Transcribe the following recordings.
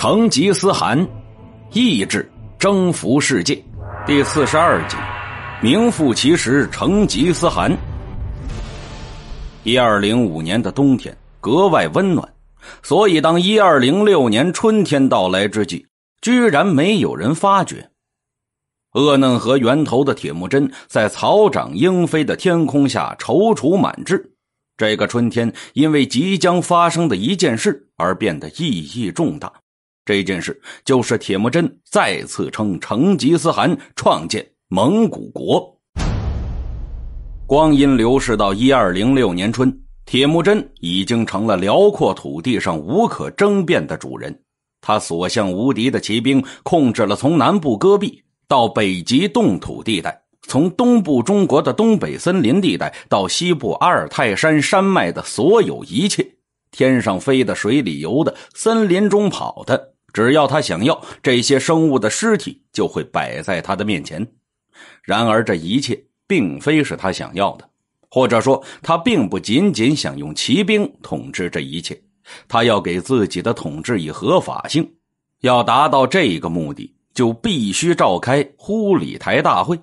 成吉思汗，意志征服世界，第四十二集，名副其实成吉思汗。一二零五年的冬天格外温暖，所以当一二零六年春天到来之际，居然没有人发觉。鄂嫩河源头的铁木真在草长莺飞的天空下踌躇满志。这个春天因为即将发生的一件事而变得意义重大。这件事就是铁木真再次称成吉思汗，创建蒙古国。光阴流逝到一二零六年春，铁木真已经成了辽阔土地上无可争辩的主人。他所向无敌的骑兵控制了从南部戈壁到北极冻土地带，从东部中国的东北森林地带到西部阿尔泰山山脉的所有一切。天上飞的，水里游的，森林中跑的。只要他想要，这些生物的尸体就会摆在他的面前。然而，这一切并非是他想要的，或者说，他并不仅仅想用骑兵统治这一切，他要给自己的统治以合法性。要达到这个目的，就必须召开忽里台大会。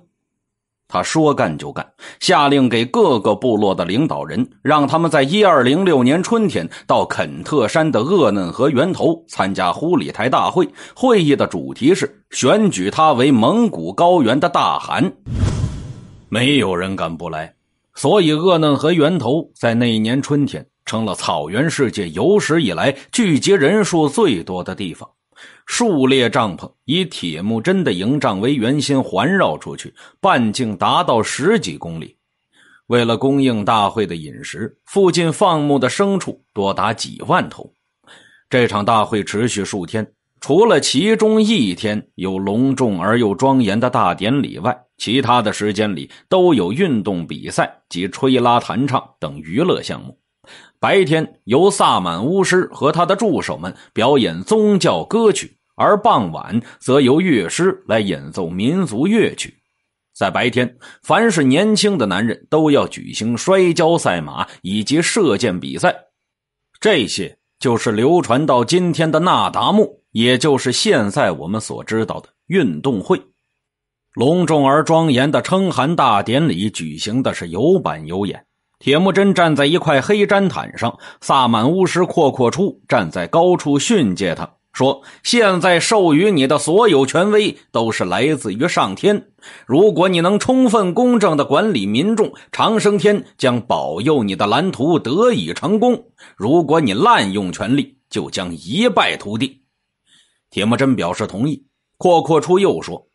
他说干就干，下令给各个部落的领导人，让他们在一二零六年春天到肯特山的厄嫩河源头参加呼里台大会。会议的主题是选举他为蒙古高原的大汗。没有人敢不来，所以厄嫩河源头在那年春天成了草原世界有史以来聚集人数最多的地方。数列帐篷以铁木真的营帐为圆心环绕出去，半径达到十几公里。为了供应大会的饮食，附近放牧的牲畜多达几万头。这场大会持续数天，除了其中一天有隆重而又庄严的大典礼外，其他的时间里都有运动比赛及吹拉弹唱等娱乐项目。白天由萨满巫师和他的助手们表演宗教歌曲，而傍晚则由乐师来演奏民族乐曲。在白天，凡是年轻的男人，都要举行摔跤、赛马以及射箭比赛。这些就是流传到今天的那达慕，也就是现在我们所知道的运动会。隆重而庄严的称汗大典礼举行的是有板有眼。铁木真站在一块黑毡毯上，萨满巫师阔阔出站在高处训诫他说：“现在授予你的所有权威都是来自于上天。如果你能充分公正的管理民众，长生天将保佑你的蓝图得以成功；如果你滥用权力，就将一败涂地。”铁木真表示同意。阔阔出又说。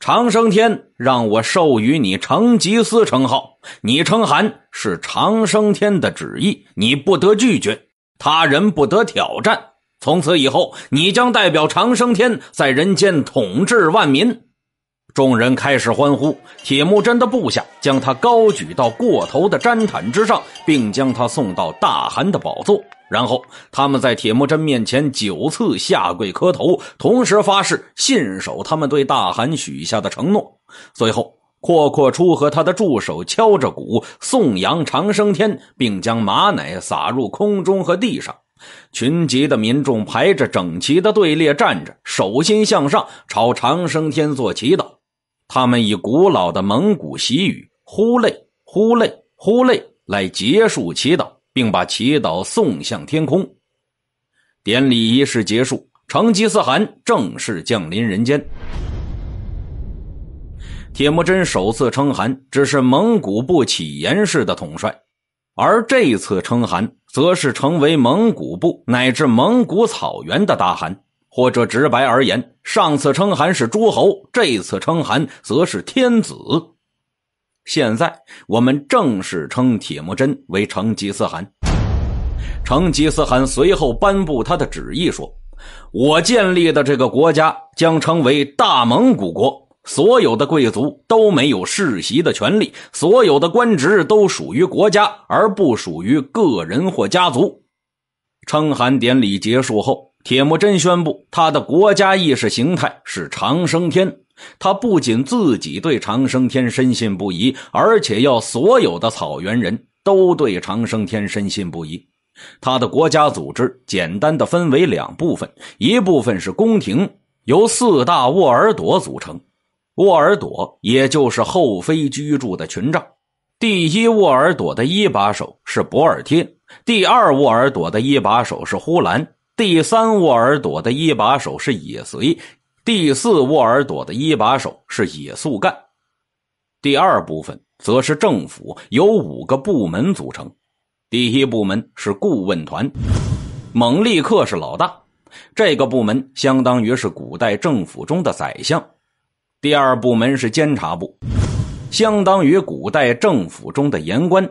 长生天让我授予你成吉思称号，你称韩是长生天的旨意，你不得拒绝，他人不得挑战。从此以后，你将代表长生天在人间统治万民。众人开始欢呼，铁木真的部下将他高举到过头的毡毯之上，并将他送到大汗的宝座。然后，他们在铁木真面前九次下跪磕头，同时发誓信守他们对大汗许下的承诺。最后，阔阔出和他的助手敲着鼓，颂扬长生天，并将马奶撒入空中和地上。群集的民众排着整齐的队列站着，手心向上，朝长生天做祈祷。他们以古老的蒙古习语“呼累，呼累，呼累”来结束祈祷，并把祈祷送向天空。典礼仪式结束，成吉思汗正式降临人间。铁木真首次称汗只是蒙古部乞颜氏的统帅，而这次称汗，则是成为蒙古部乃至蒙古草原的大汗。或者直白而言，上次称韩是诸侯，这次称韩则是天子。现在我们正式称铁木真为成吉思汗。成吉思汗随后颁布他的旨意，说：“我建立的这个国家将称为大蒙古国，所有的贵族都没有世袭的权利，所有的官职都属于国家而不属于个人或家族。”称韩典礼结束后。铁木真宣布，他的国家意识形态是长生天。他不仅自己对长生天深信不疑，而且要所有的草原人都对长生天深信不疑。他的国家组织简单的分为两部分，一部分是宫廷，由四大沃尔朵组成，沃尔朵也就是后妃居住的群帐。第一沃尔朵的一把手是博尔贴，第二沃尔朵的一把手是呼兰。第三沃尔朵的一把手是野随，第四沃尔朵的一把手是野速干。第二部分则是政府，由五个部门组成。第一部门是顾问团，蒙利克是老大，这个部门相当于是古代政府中的宰相。第二部门是监察部，相当于古代政府中的言官。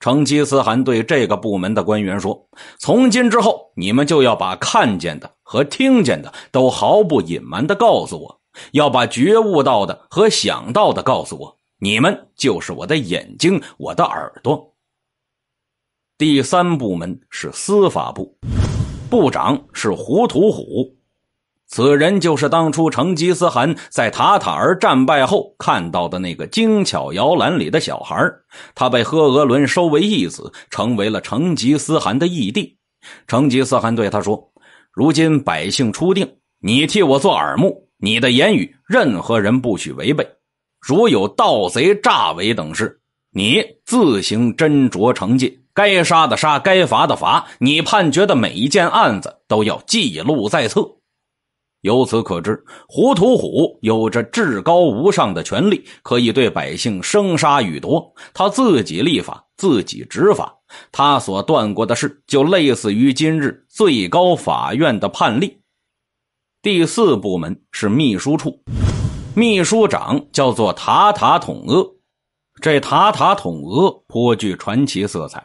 成吉思汗对这个部门的官员说：“从今之后，你们就要把看见的和听见的都毫不隐瞒的告诉我，要把觉悟到的和想到的告诉我。你们就是我的眼睛，我的耳朵。”第三部门是司法部，部长是胡图虎。此人就是当初成吉思汗在塔塔儿战败后看到的那个精巧摇篮里的小孩他被赫额伦收为义子，成为了成吉思汗的义弟。成吉思汗对他说：“如今百姓初定，你替我做耳目，你的言语任何人不许违背。如有盗贼诈伪等事，你自行斟酌惩戒，该杀的杀，该罚的罚。你判决的每一件案子都要记录在册。”由此可知，胡图虎有着至高无上的权力，可以对百姓生杀予夺。他自己立法，自己执法。他所断过的事，就类似于今日最高法院的判例。第四部门是秘书处，秘书长叫做塔塔统阿。这塔塔统阿颇具传奇色彩。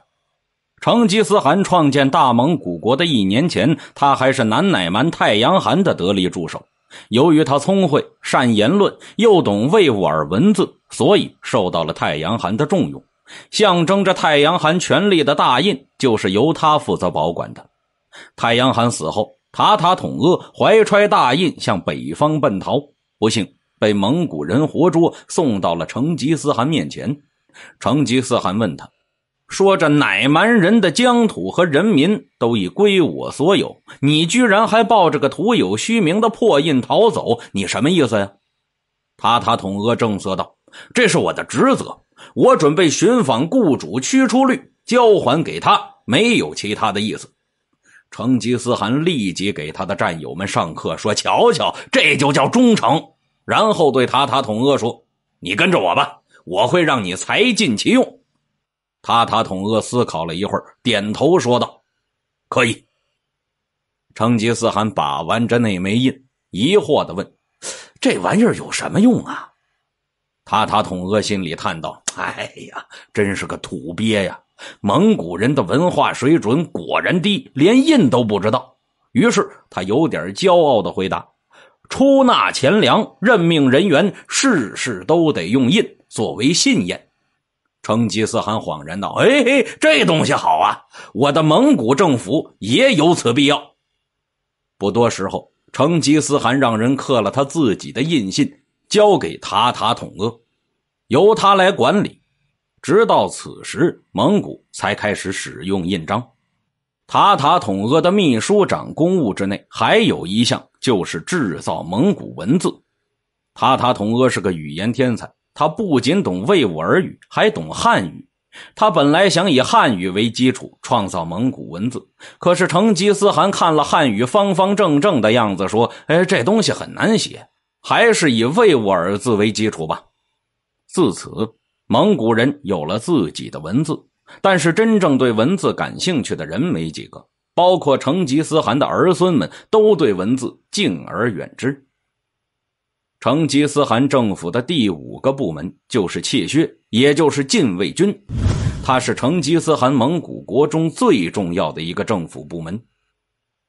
成吉思汗创建大蒙古国的一年前，他还是南乃蛮太阳汗的得力助手。由于他聪慧、善言论，又懂维吾尔文字，所以受到了太阳汗的重用。象征着太阳汗权力的大印，就是由他负责保管的。太阳汗死后，塔塔统阿怀揣大印向北方奔逃，不幸被蒙古人活捉，送到了成吉思汗面前。成吉思汗问他。说：“这乃蛮人的疆土和人民都已归我所有，你居然还抱着个徒有虚名的破印逃走，你什么意思呀？”塔塔统阿正色道：“这是我的职责，我准备寻访雇主，驱出律交还给他，没有其他的意思。”成吉思汗立即给他的战友们上课，说：“瞧瞧，这就叫忠诚。”然后对塔塔统阿说：“你跟着我吧，我会让你财尽其用。”塔塔统额思考了一会儿，点头说道：“可以。”成吉思汗把玩着那枚印，疑惑的问：“这玩意儿有什么用啊？”塔塔统额心里叹道：“哎呀，真是个土鳖呀！蒙古人的文化水准果然低，连印都不知道。”于是他有点骄傲的回答：“出纳钱粮、任命人员，事事都得用印作为信验。成吉思汗恍然道：“哎，这东西好啊！我的蒙古政府也有此必要。”不多时候，成吉思汗让人刻了他自己的印信，交给塔塔统阿，由他来管理。直到此时，蒙古才开始使用印章。塔塔统阿的秘书长公务之内，还有一项就是制造蒙古文字。塔塔统阿是个语言天才。他不仅懂魏吾尔语，还懂汉语。他本来想以汉语为基础创造蒙古文字，可是成吉思汗看了汉语方方正正的样子，说：“哎，这东西很难写，还是以魏吾尔字为基础吧。”自此，蒙古人有了自己的文字。但是，真正对文字感兴趣的人没几个，包括成吉思汗的儿孙们都对文字敬而远之。成吉思汗政府的第五个部门就是怯薛，也就是禁卫军。它是成吉思汗蒙古国中最重要的一个政府部门。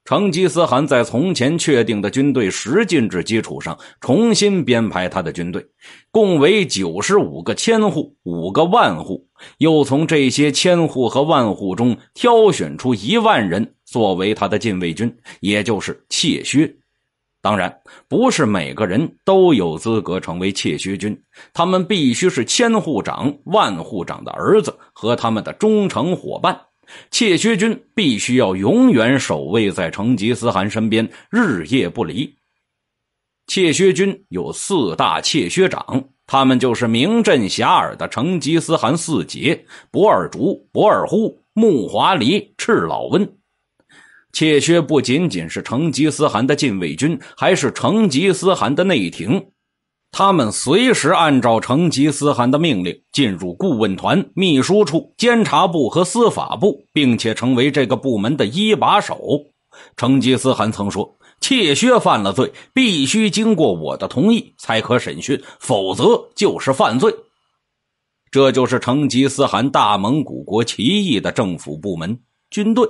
成吉思汗在从前确定的军队十进制基础上重新编排他的军队，共为九十五个千户、五个万户，又从这些千户和万户中挑选出一万人作为他的禁卫军，也就是怯薛。当然，不是每个人都有资格成为怯薛军。他们必须是千户长、万户长的儿子和他们的忠诚伙伴。怯薛军必须要永远守卫在成吉思汗身边，日夜不离。怯薛军有四大怯薛长，他们就是名震遐迩的成吉思汗四杰：博尔竹、博尔忽、木华黎、赤老温。怯薛不仅仅是成吉思汗的禁卫军，还是成吉思汗的内廷。他们随时按照成吉思汗的命令进入顾问团、秘书处、监察部和司法部，并且成为这个部门的一把手。成吉思汗曾说：“怯薛犯了罪，必须经过我的同意才可审讯，否则就是犯罪。”这就是成吉思汗大蒙古国奇异的政府部门、军队。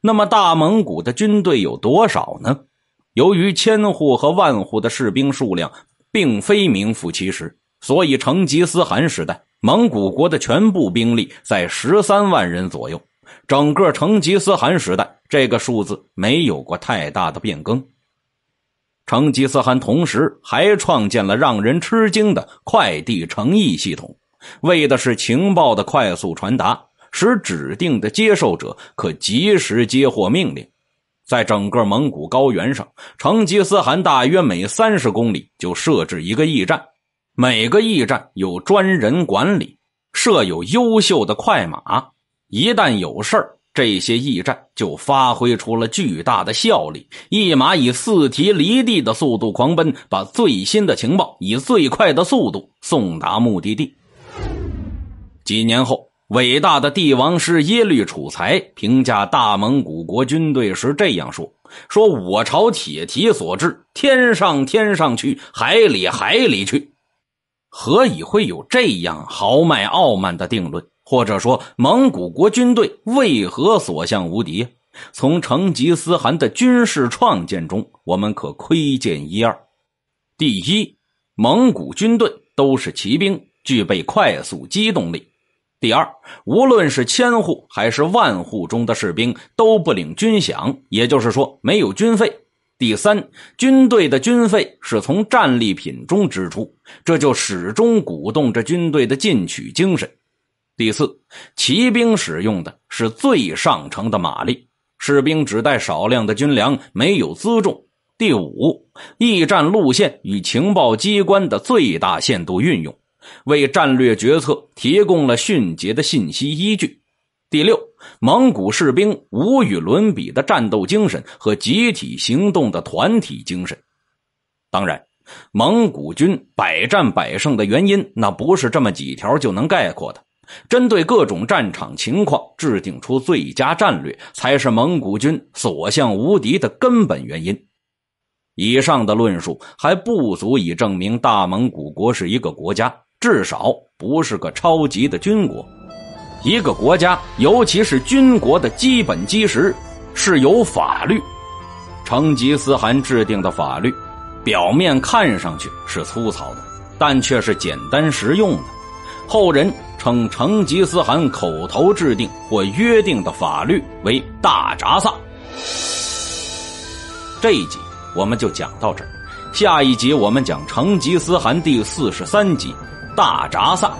那么，大蒙古的军队有多少呢？由于千户和万户的士兵数量并非名副其实，所以成吉思汗时代，蒙古国的全部兵力在十三万人左右。整个成吉思汗时代，这个数字没有过太大的变更。成吉思汗同时还创建了让人吃惊的快递诚意系统，为的是情报的快速传达。使指定的接受者可及时接获命令。在整个蒙古高原上，成吉思汗大约每三十公里就设置一个驿站，每个驿站有专人管理，设有优秀的快马。一旦有事儿，这些驿站就发挥出了巨大的效力。一马以四蹄离地的速度狂奔，把最新的情报以最快的速度送达目的地。几年后。伟大的帝王师耶律楚材评价大蒙古国军队时这样说：“说我朝铁蹄所至，天上天上去，海里海里去。”何以会有这样豪迈傲慢的定论？或者说，蒙古国军队为何所向无敌？从成吉思汗的军事创建中，我们可窥见一二。第一，蒙古军队都是骑兵，具备快速机动力。第二，无论是千户还是万户中的士兵都不领军饷，也就是说没有军费。第三，军队的军费是从战利品中支出，这就始终鼓动着军队的进取精神。第四，骑兵使用的是最上乘的马力，士兵只带少量的军粮，没有辎重。第五，驿站路线与情报机关的最大限度运用。为战略决策提供了迅捷的信息依据。第六，蒙古士兵无与伦比的战斗精神和集体行动的团体精神。当然，蒙古军百战百胜的原因，那不是这么几条就能概括的。针对各种战场情况制定出最佳战略，才是蒙古军所向无敌的根本原因。以上的论述还不足以证明大蒙古国是一个国家。至少不是个超级的军国。一个国家，尤其是军国的基本基石，是有法律。成吉思汗制定的法律，表面看上去是粗糙的，但却是简单实用的。后人称成吉思汗口头制定或约定的法律为“大札萨”。这一集我们就讲到这儿，下一集我们讲成吉思汗第四十三集。大札萨，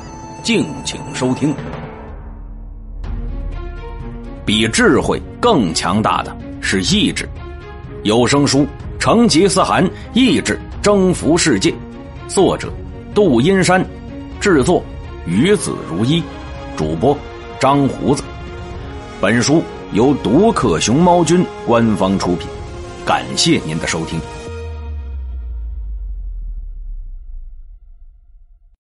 敬请收听。比智慧更强大的是意志。有声书《成吉思汗：意志征服世界》，作者杜阴山，制作于子如一，主播张胡子。本书由独克熊猫君官方出品，感谢您的收听。